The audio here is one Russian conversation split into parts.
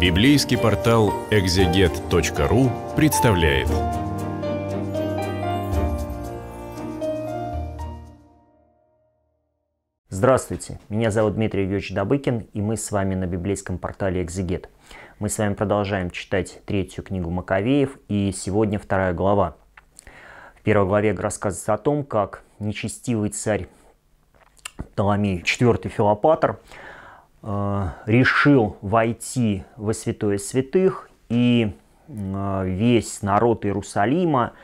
Библейский портал экзегет.ру представляет. Здравствуйте, меня зовут Дмитрий Юрьевич Добыкин, и мы с вами на библейском портале «Экзегет». Мы с вами продолжаем читать третью книгу Маковеев, и сегодня вторая глава. В первой главе рассказывается о том, как нечестивый царь Толомей IV Филопатор – Э, решил войти во святое святых, и э, весь народ Иерусалима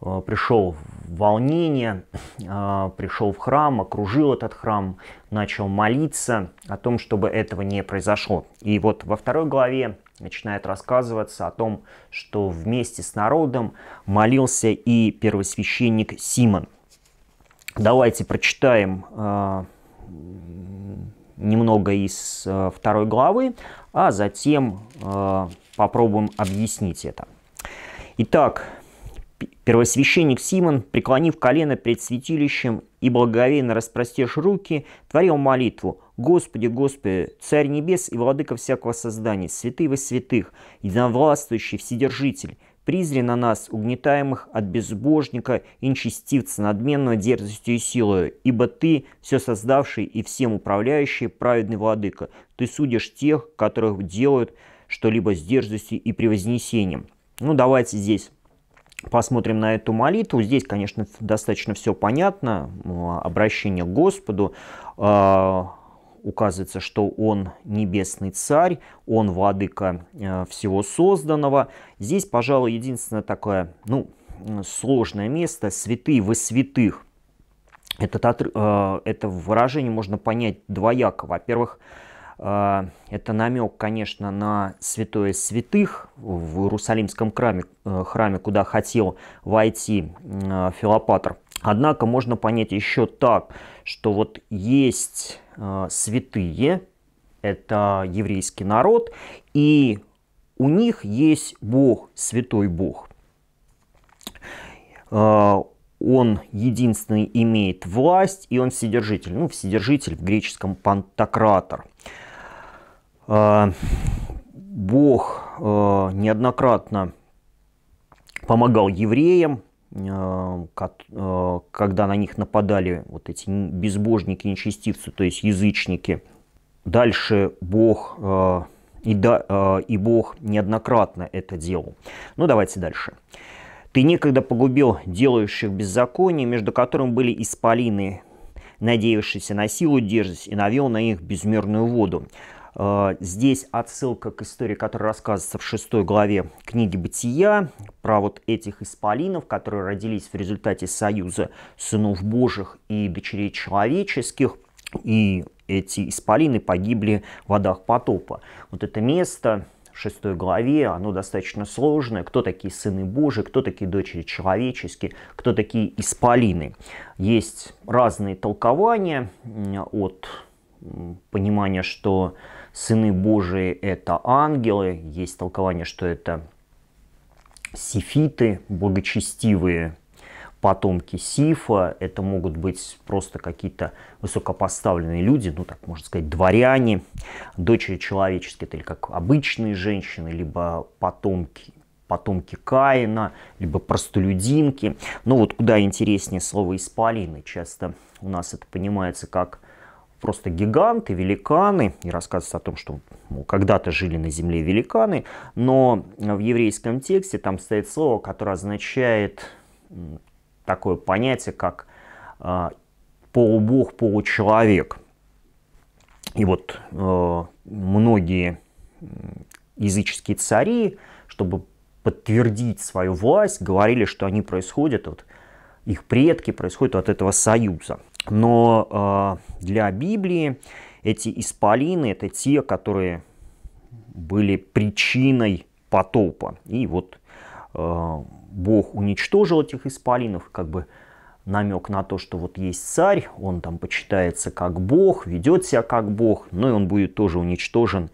э, пришел в волнение, пришел в храм, окружил этот храм, начал молиться о том, чтобы этого не произошло. И вот во второй главе начинает рассказываться о том, что вместе с народом молился и первосвященник Симон. Давайте прочитаем немного из э, второй главы, а затем э, попробуем объяснить это. Итак, первосвященник Симон, преклонив колено пред святилищем и благоговейно распростерши руки, творил молитву «Господи, Господи, Царь Небес и Владыка всякого создания, святый во святых, единовластвующий Вседержитель, Призри на нас, угнетаемых от безбожника, и нечестивца, надменного дерзостью и силою, ибо Ты, все создавший и всем управляющий, праведный владыка, Ты судишь тех, которых делают что-либо с дерзостью и превознесением». Ну, давайте здесь посмотрим на эту молитву. Здесь, конечно, достаточно все понятно. Обращение к Господу. А, указывается, что он небесный царь, он владыка э, всего созданного. Здесь, пожалуй, единственное такое, ну, сложное место, святые во святых. Этот э, это выражение можно понять двояко. Во-первых, э, это намек, конечно, на святое святых в Иерусалимском храме, храме куда хотел войти Филопатр Однако можно понять еще так, что вот есть э, святые, это еврейский народ, и у них есть Бог, святой Бог. Э, он единственный имеет власть, и он вседержитель. Ну, вседержитель в греческом пантократор. Э, Бог э, неоднократно помогал евреям, Э, э, когда на них нападали вот эти безбожники, нечестивцы, то есть язычники. Дальше Бог э, и, да, и Бог неоднократно это делал. Ну, давайте дальше. «Ты некогда погубил делающих беззаконие, между которым были исполины, надеявшиеся на силу держись и навел на них безмерную воду. Э, здесь отсылка к истории, которая рассказывается в шестой главе книги «Бытия», про вот этих исполинов, которые родились в результате союза сынов божьих и дочерей человеческих, и эти исполины погибли в водах потопа. Вот это место в шестой главе, оно достаточно сложное. Кто такие сыны Божии, кто такие дочери человеческие, кто такие исполины. Есть разные толкования от понимания, что Сыны Божии – это ангелы. Есть толкование, что это сифиты, благочестивые потомки Сифа, это могут быть просто какие-то высокопоставленные люди, ну так можно сказать, дворяне, дочери человеческие, это или как обычные женщины, либо потомки, потомки Каина, либо простолюдинки. Но вот куда интереснее слово «исполины». Часто у нас это понимается как просто гиганты, великаны, и рассказывается о том, что когда-то жили на земле великаны, но в еврейском тексте там стоит слово, которое означает такое понятие, как а, полубог, получеловек. И вот э, многие языческие цари, чтобы подтвердить свою власть, говорили, что они происходят, вот, их предки происходят от этого союза. Но а, для Библии эти исполины – это те, которые были причиной потопа. И вот а, Бог уничтожил этих исполинов, как бы намек на то, что вот есть царь, он там почитается как бог, ведет себя как бог, но ну и он будет тоже уничтожен,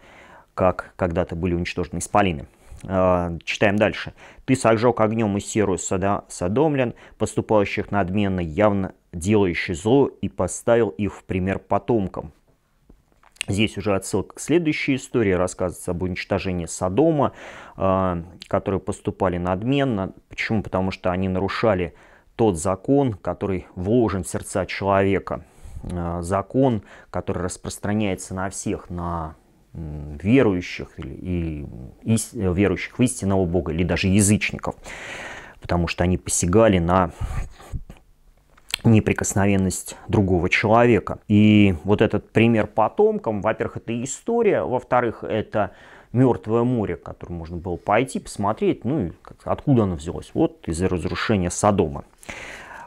как когда-то были уничтожены исполины. А, читаем дальше. «Ты сожег огнем и серую сада, садомлян, поступающих надменно, явно делающий зло, и поставил их в пример потомкам». Здесь уже отсылка к следующей истории, рассказывается об уничтожении Содома, а, которые поступали надменно. Почему? Потому что они нарушали тот закон, который вложен в сердца человека. А, закон, который распространяется на всех, на верующих или, и, верующих в истинного Бога или даже язычников, потому что они посягали на неприкосновенность другого человека. И вот этот пример потомкам, во-первых, это история, во-вторых, это Мертвое море, к которому можно было пойти, посмотреть, ну и откуда оно взялось. Вот из-за разрушения Содома.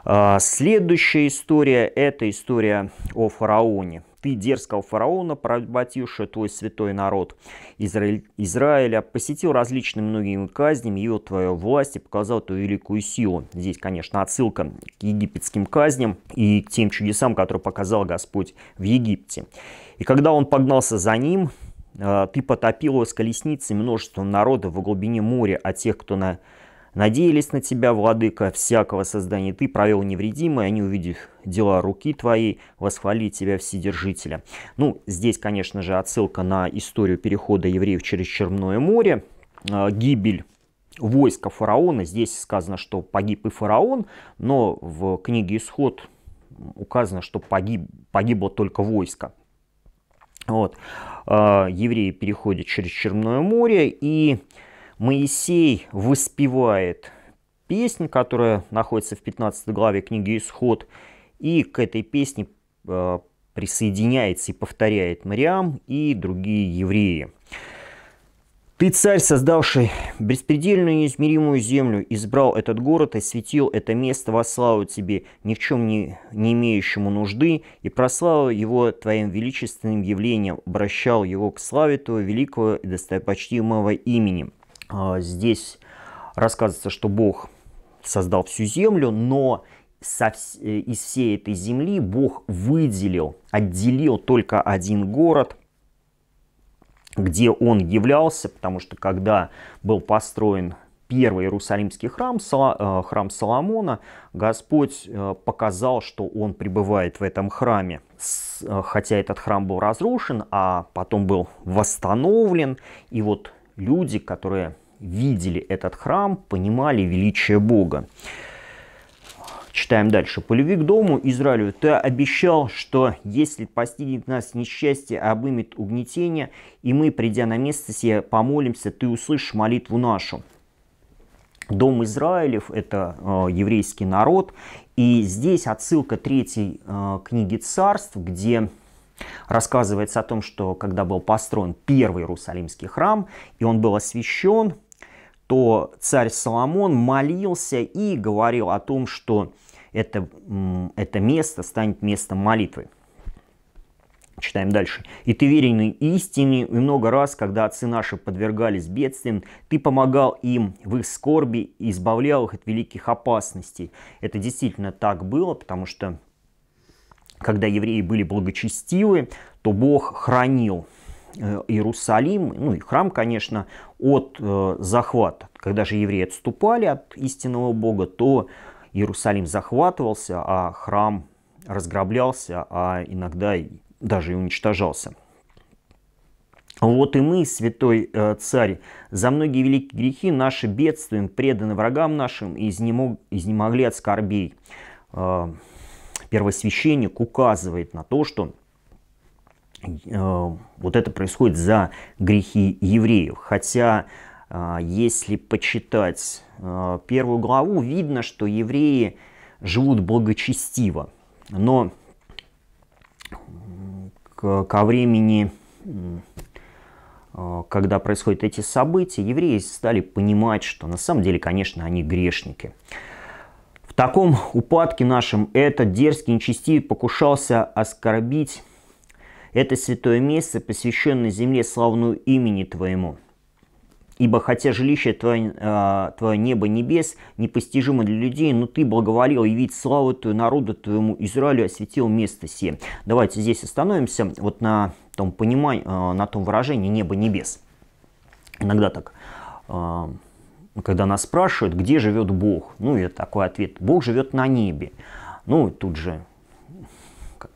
А, следующая история – это история о фараоне – ты дерзкого фараона, проботивший твой святой народ Израиль, Израиля, посетил различными многими казнями ее твоя власть и показал твою великую силу. Здесь, конечно, отсылка к египетским казням и к тем чудесам, которые показал Господь в Египте. И когда он погнался за ним, э, ты потопил его с колесницей множеством народа в глубине моря, а тех, кто на Надеялись на тебя, владыка, всякого создания ты провел невредимый, они, увидев дела руки твоей, восхвали тебя Вседержителя. Ну, здесь, конечно же, отсылка на историю перехода евреев через Черное море, а, гибель войска фараона. Здесь сказано, что погиб и фараон, но в книге «Исход» указано, что погиб, погибло только войско. Вот. А, евреи переходят через Черное море, и Моисей воспевает песнь, которая находится в 15 главе книги «Исход», и к этой песне э, присоединяется и повторяет Мариам и другие евреи. «Ты, царь, создавший беспредельную неизмеримую землю, избрал этот город и светил это место во славу тебе, ни в чем не, не имеющему нужды, и прославил его твоим величественным явлением, обращал его к славе твоего великого и достопочтимого имени». А, здесь рассказывается, что Бог создал всю землю, но э, из всей этой земли Бог выделил, отделил только один город, где он являлся, потому что когда был построен первый Иерусалимский храм, э, храм Соломона, Господь э, показал, что он пребывает в этом храме. Хотя этот храм был разрушен, а потом был восстановлен, и вот люди, которые видели этот храм, понимали величие Бога. Читаем дальше. «Полюби к дому Израилю, ты обещал, что если постигнет нас несчастье, обымет угнетение, и мы, придя на место сие, помолимся, ты услышишь молитву нашу». Дом Израилев – это э, еврейский народ, и здесь отсылка третьей э, книги царств, где рассказывается о том, что когда был построен первый Иерусалимский храм, и он был освящен, то царь Соломон молился и говорил о том, что это, это место станет местом молитвы. Читаем дальше. «И ты верен истине, и много раз, когда отцы наши подвергались бедствиям, ты помогал им в их скорби и избавлял их от великих опасностей». Это действительно так было, потому что когда евреи были благочестивы, то Бог хранил Э, Иерусалим, ну и храм, конечно, от э, захвата. Когда же евреи отступали от истинного Бога, то Иерусалим захватывался, а храм разграблялся, а иногда даже и уничтожался. Вот и мы, святой э, царь, за многие великие грехи наши бедствуем, преданы врагам нашим, и изнемог, изнемогли от скорбей. Первосвященник указывает на то, что вот это происходит за грехи евреев. Хотя, а, если почитать а, первую главу, видно, что евреи живут благочестиво. Но ко времени, а, когда происходят эти события, евреи стали понимать, что на самом деле, конечно, они грешники. В таком упадке нашем этот дерзкий нечестивец покушался оскорбить это святое место, посвященное земле славную имени Твоему. Ибо хотя жилище твое, а, твое небо небес непостижимо для людей, но ты благоволил явить славу твою народу твоему Израилю, осветил место все. Давайте здесь остановимся вот на том понимании, а, на том выражении небо небес. Иногда так, а, когда нас спрашивают, где живет Бог, ну и такой ответ, Бог живет на небе. Ну тут же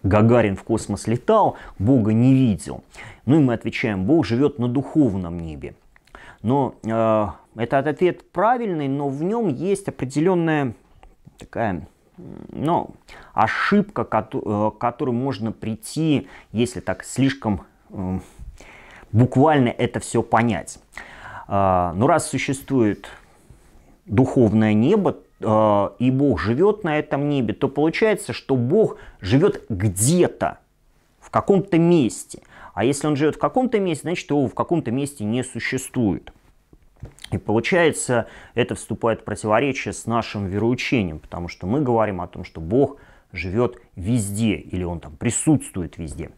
Гагарин в космос летал, Бога не видел. Ну и мы отвечаем, Бог живет на духовном небе. Но э, этот ответ правильный, но в нем есть определенная такая ну, ошибка, э, к которой можно прийти, если так слишком э, буквально это все понять. Э, но ну, раз существует духовное небо, э, и Бог живет на этом небе, то получается, что Бог живет где-то, в каком-то месте. А если он живет в каком-то месте, значит, его в каком-то месте не существует. И получается, это вступает в противоречие с нашим вероучением, потому что мы говорим о том, что Бог живет везде, или он там присутствует везде.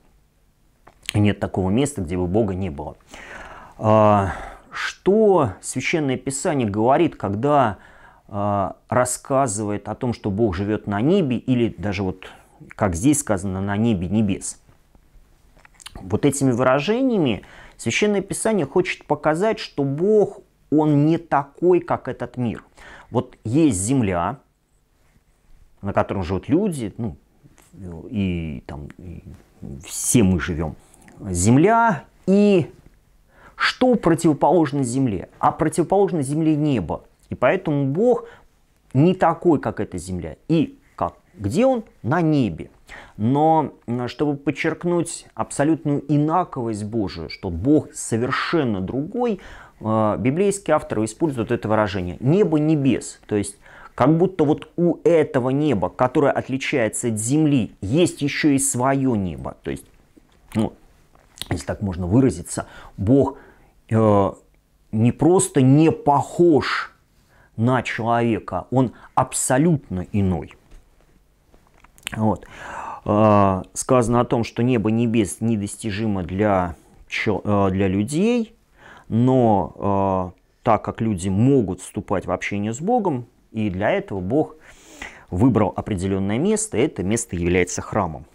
И нет такого места, где бы Бога не было. А, что Священное Писание говорит, когда а, рассказывает о том, что Бог живет на небе, или даже вот, как здесь сказано, на небе небес. Вот этими выражениями Священное Писание хочет показать, что Бог, Он не такой, как этот мир. Вот есть земля, на котором живут люди, ну, и там и все мы живем. Земля и что противоположно земле? А противоположно земле небо. И поэтому Бог не такой, как эта земля. И как? Где он? На небе. Но чтобы подчеркнуть абсолютную инаковость Божию, что Бог совершенно другой, э, библейские авторы используют это выражение «небо небес». То есть как будто вот у этого неба, которое отличается от земли, есть еще и свое небо. То есть, ну, если так можно выразиться, Бог э, не просто не похож на человека, он абсолютно иной. Вот. А, сказано о том, что небо небес недостижимо для, а, для людей, но а, так как люди могут вступать в общение с Богом, и для этого Бог выбрал определенное место, это место является храмом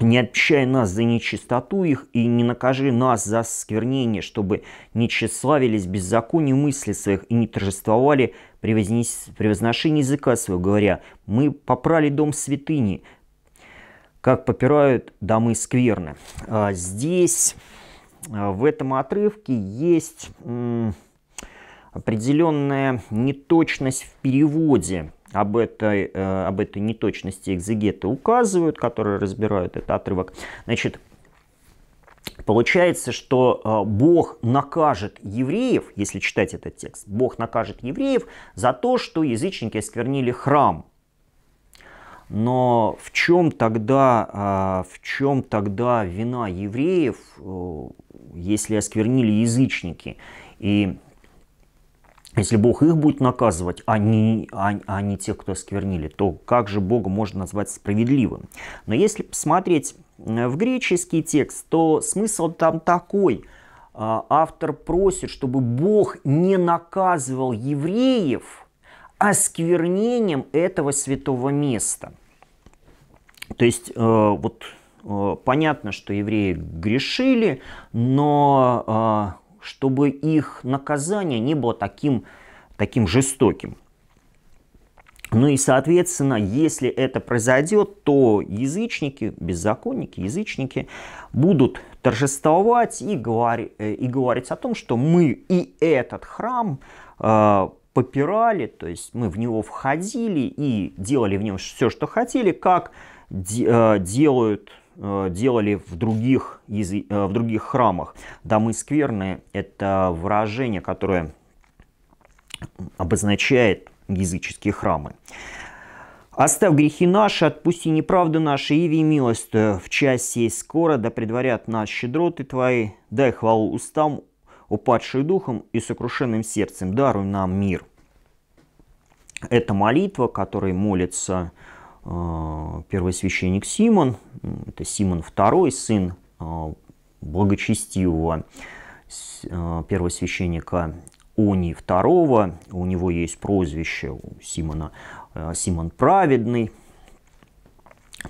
не отпущай нас за нечистоту их и не накажи нас за сквернение, чтобы не тщеславились беззаконие мысли своих и не торжествовали превозношение языка своего, говоря, мы попрали дом святыни, как попирают домы скверны. А здесь, а, в этом отрывке, есть определенная неточность в переводе – об этой, э, об этой неточности экзегеты указывают, которые разбирают этот отрывок. Значит, Получается, что э, Бог накажет евреев, если читать этот текст, Бог накажет евреев за то, что язычники осквернили храм. Но в чем тогда, э, в чем тогда вина евреев, если осквернили язычники? И если Бог их будет наказывать, а не, а, а не тех, кто осквернили, то как же Бога можно назвать справедливым? Но если посмотреть э, в греческий текст, то смысл там такой. А, автор просит, чтобы Бог не наказывал евреев осквернением этого святого места. То есть, э, вот э, понятно, что евреи грешили, но чтобы их наказание не было таким, таким жестоким. Ну и, соответственно, если это произойдет, то язычники, беззаконники, язычники будут торжествовать и, говори, э, и говорить о том, что мы и этот храм э, попирали, то есть мы в него входили и делали в нем все, что хотели, как де, э, делают Э, делали в других, э, в других храмах. Дамы скверны – это выражение, которое обозначает языческие храмы. «Оставь грехи наши, отпусти неправду наши, и милость э, в час сей скоро, да предварят нас щедроты твои, дай хвалу устам, упадший духом и сокрушенным сердцем, даруй нам мир». Это молитва, которой молится Э, первосвященник Симон, это Симон II, сын э, благочестивого э, первосвященника Они II, у него есть прозвище у Симона Симон Праведный,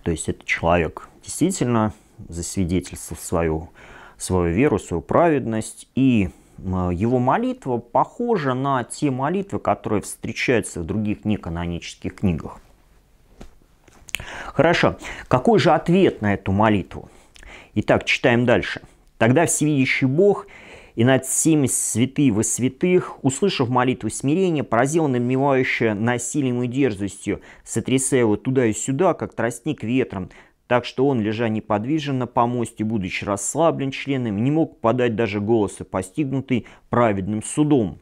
то есть этот человек действительно засвидетельствовал свою, свою веру, свою праведность, и его молитва похожа на те молитвы, которые встречаются в других неканонических книгах. Хорошо. Какой же ответ на эту молитву? Итак, читаем дальше. «Тогда всевидящий Бог и над всеми святые во святых, услышав молитву смирения, поразил намевающее насилием и дерзостью, сотрясая его туда и сюда, как тростник ветром, так что он, лежа неподвижно по мосту, будучи расслаблен членами, не мог подать даже голоса, постигнутый праведным судом».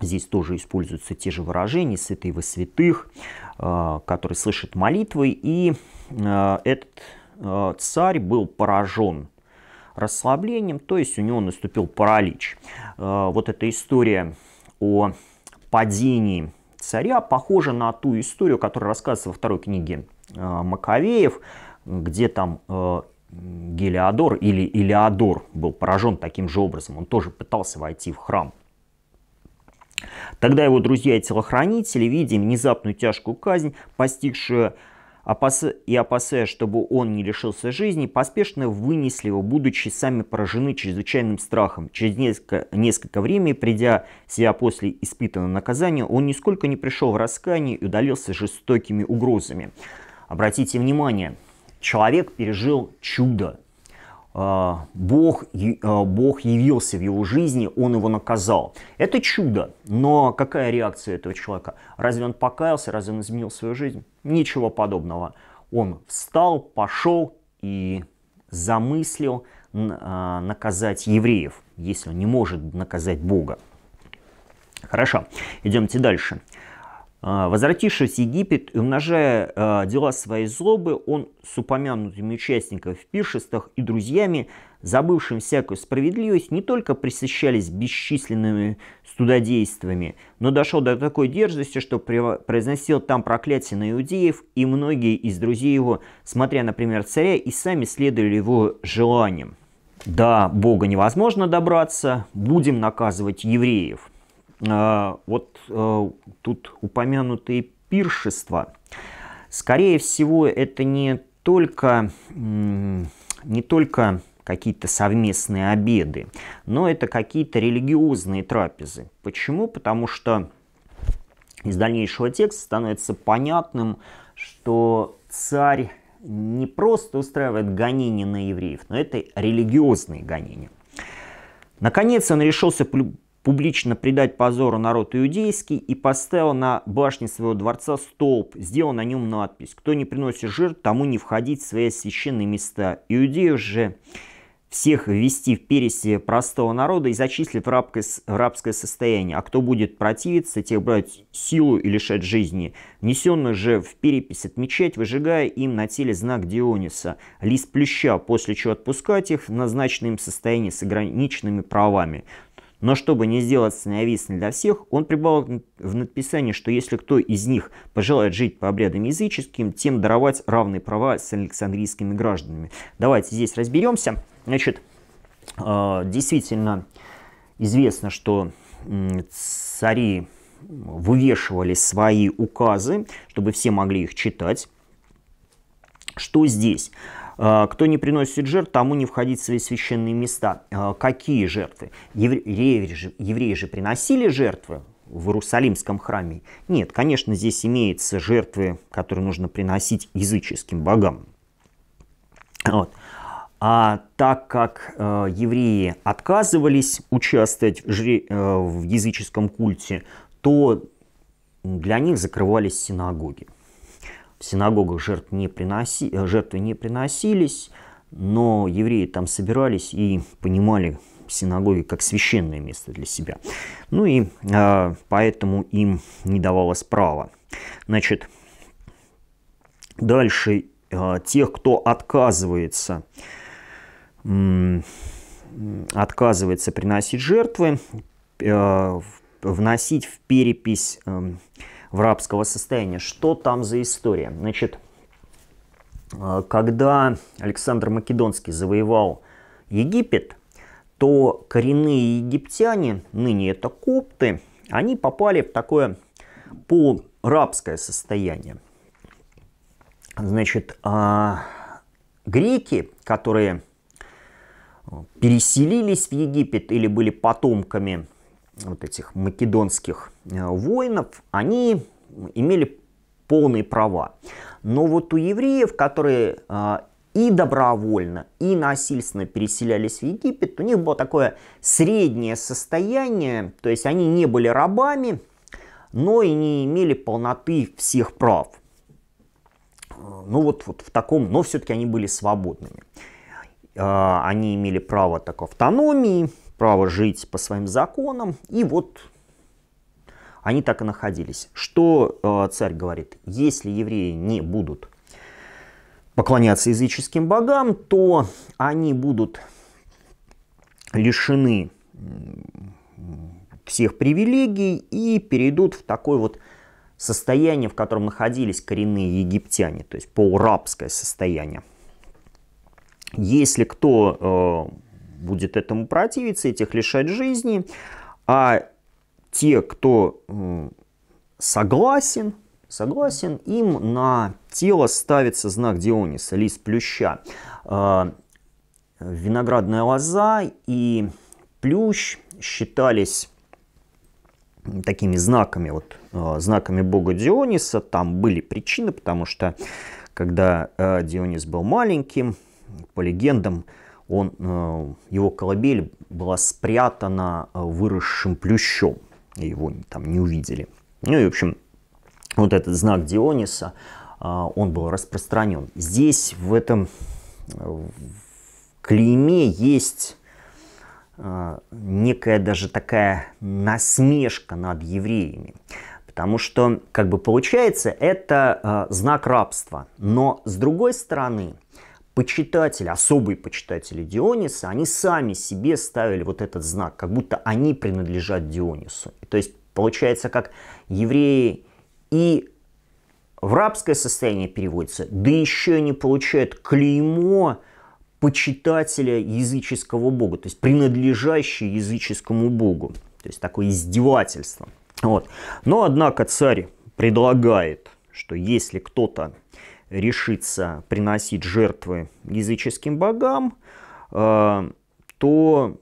Здесь тоже используются те же выражения «святые во святых», Э, который слышит молитвы. И э, этот э, царь был поражен расслаблением, то есть у него наступил паралич. Вот эта история о падении царя похожа на ту историю, которая рассказывается во второй книге Маковеев, где там Гелиодор или Илиадор был поражен таким же образом. Он тоже пытался войти в храм. Тогда его друзья и телохранители, видя внезапную тяжкую казнь, постигшую и опасаясь, чтобы он не лишился жизни, поспешно вынесли его, будучи сами поражены чрезвычайным страхом. Через несколько, несколько времени, придя в себя после испытанного наказания, он нисколько не пришел в раскаяние и удалился жестокими угрозами. Обратите внимание, человек пережил чудо, а, Бог, а, Бог явился в его жизни, он его наказал. Это чудо, но какая реакция этого человека? Разве он покаялся, разве он изменил свою жизнь? Ничего подобного. Он встал, пошел и замыслил а, наказать евреев, если он не может наказать Бога. Хорошо, идемте дальше. А, возвратившись в Египет и умножая а, дела своей злобы, он с упомянутыми участниками в пиршествах и друзьями, забывшим всякую справедливость, не только присыщались бесчисленными студодействами, но дошел до такой дерзости, что произносил там проклятие на иудеев, и многие из друзей его, смотря, например, царя, и сами следовали его желаниям. Да, Бога невозможно добраться, будем наказывать евреев. А, вот а, тут упомянутые пиршества, скорее всего, это не только, не только какие-то совместные обеды, но это какие-то религиозные трапезы. Почему? Потому что из дальнейшего текста становится понятным, что царь не просто устраивает гонения на евреев, но это религиозные гонения. Наконец он решился публично предать позору народ иудейский и поставил на башне своего дворца столб, сделал на нем надпись «Кто не приносит жертв, тому не входить в свои священные места». Иудеев же всех ввести в пересе простого народа и зачислить в рабкое, в рабское состояние. А кто будет противиться, тех брать силу и лишать жизни. Внесенную же в перепись отмечать, выжигая им на теле знак Диониса, лист плюща, после чего отпускать их в назначенном состоянии с ограниченными правами. Но чтобы не сделать ненавистным для всех, он прибавил в надписании, что если кто из них пожелает жить по обрядам языческим, тем даровать равные права с александрийскими гражданами. Давайте здесь разберемся. Значит, а, действительно известно, что цари вывешивали свои указы, чтобы все могли их читать. Что здесь? А, кто не приносит жертв, тому не входить в свои священные места. А, какие жертвы? Евреи же, евреи же приносили жертвы в Иерусалимском храме? Нет, конечно, здесь имеются жертвы, которые нужно приносить языческим богам. Вот. А так как э, евреи отказывались участвовать в, жре, э, в языческом культе, то для них закрывались синагоги. В синагогах жертв не приноси, э, жертвы не приносились, но евреи там собирались и понимали синагоги как священное место для себя. Ну и э, поэтому им не давалось права. Значит, дальше э, тех, кто отказывается э, отказывается приносить жертвы, э, вносить в перепись э, в рабского состояния. Что там за история? Значит, э, когда Александр Македонский завоевал Египет, то коренные египтяне, ныне это копты, они попали в такое полурабское состояние. Значит, а, греки, которые переселились в Египет или были потомками вот этих македонских э, воинов, они имели полные права. Но вот у евреев, которые э, и добровольно, и насильственно переселялись в Египет, у них было такое среднее состояние, то есть они не были рабами, но и не имели полноты всех прав. Э, ну вот, вот в таком, но все-таки они были свободными. Они имели право такой автономии, право жить по своим законам. И вот они так и находились. Что э, царь говорит? Если евреи не будут поклоняться языческим богам, то они будут лишены всех привилегий и перейдут в такое вот состояние, в котором находились коренные египтяне, то есть полурабское состояние. Если кто э, будет этому противиться, и тех лишать жизни. А те, кто согласен, согласен, им на тело ставится знак Диониса, лист плюща. А, виноградная лоза и плющ считались такими знаками, вот, а, знаками бога Диониса. Там были причины, потому что когда а, Дионис был маленьким, по легендам, он, э, его колыбель была спрятана э, выросшим плющом, его там не увидели. Ну и, в общем, вот этот знак Диониса, э, он был распространен. Здесь в этом клейме есть некая даже такая насмешка над евреями. Потому что, как бы получается, это знак рабства. Но с другой стороны, почитатели, особые почитатели Диониса, они сами себе ставили вот этот знак, как будто они принадлежат Дионису. То есть получается, как евреи и в рабское состояние переводится, да еще они получают клеймо почитателя языческого бога, то есть принадлежащий языческому богу. То есть такое издевательство. Вот. Но, однако, царь предлагает, что если кто-то решится приносить жертвы языческим богам, э, то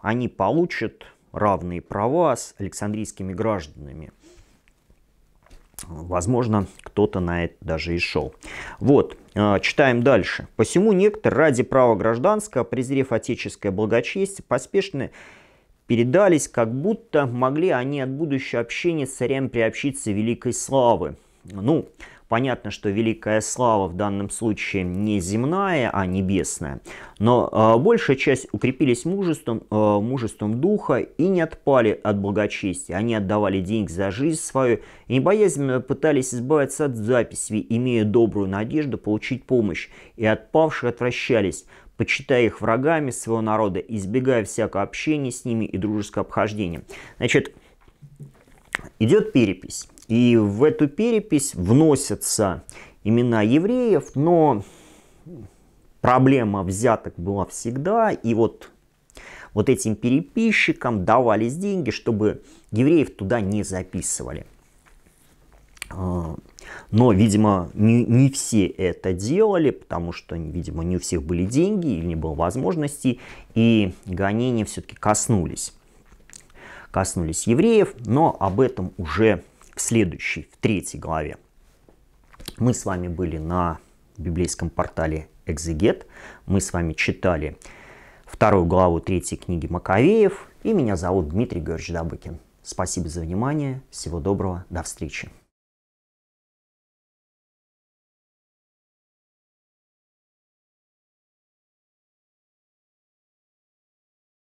они получат равные права с александрийскими гражданами. Возможно, кто-то на это даже и шел. Вот, э, читаем дальше. «Посему некоторые ради права гражданского, презрев отеческое благочестие, поспешно передались, как будто могли они от будущего общения с царем приобщиться великой славы». Ну, Понятно, что великая слава в данном случае не земная, а небесная. Но э, большая часть укрепились мужеством, э, мужеством духа и не отпали от благочестия. Они отдавали деньги за жизнь свою и не боязненно пытались избавиться от записей, имея добрую надежду получить помощь. И отпавшие отвращались, почитая их врагами своего народа, избегая всякого общения с ними и дружеского обхождения. Значит, идет перепись. И в эту перепись вносятся имена евреев, но проблема взяток была всегда. И вот, вот этим переписчикам давались деньги, чтобы евреев туда не записывали. А, но, видимо, не, не все это делали, потому что, видимо, не у всех были деньги или не было возможности. и гонения все-таки коснулись. Коснулись евреев, но об этом уже в следующей, в третьей главе. Мы с вами были на библейском портале «Экзегет». Мы с вами читали вторую главу третьей книги Маковеев. И меня зовут Дмитрий Георгиевич Добыкин. Спасибо за внимание. Всего доброго. До встречи.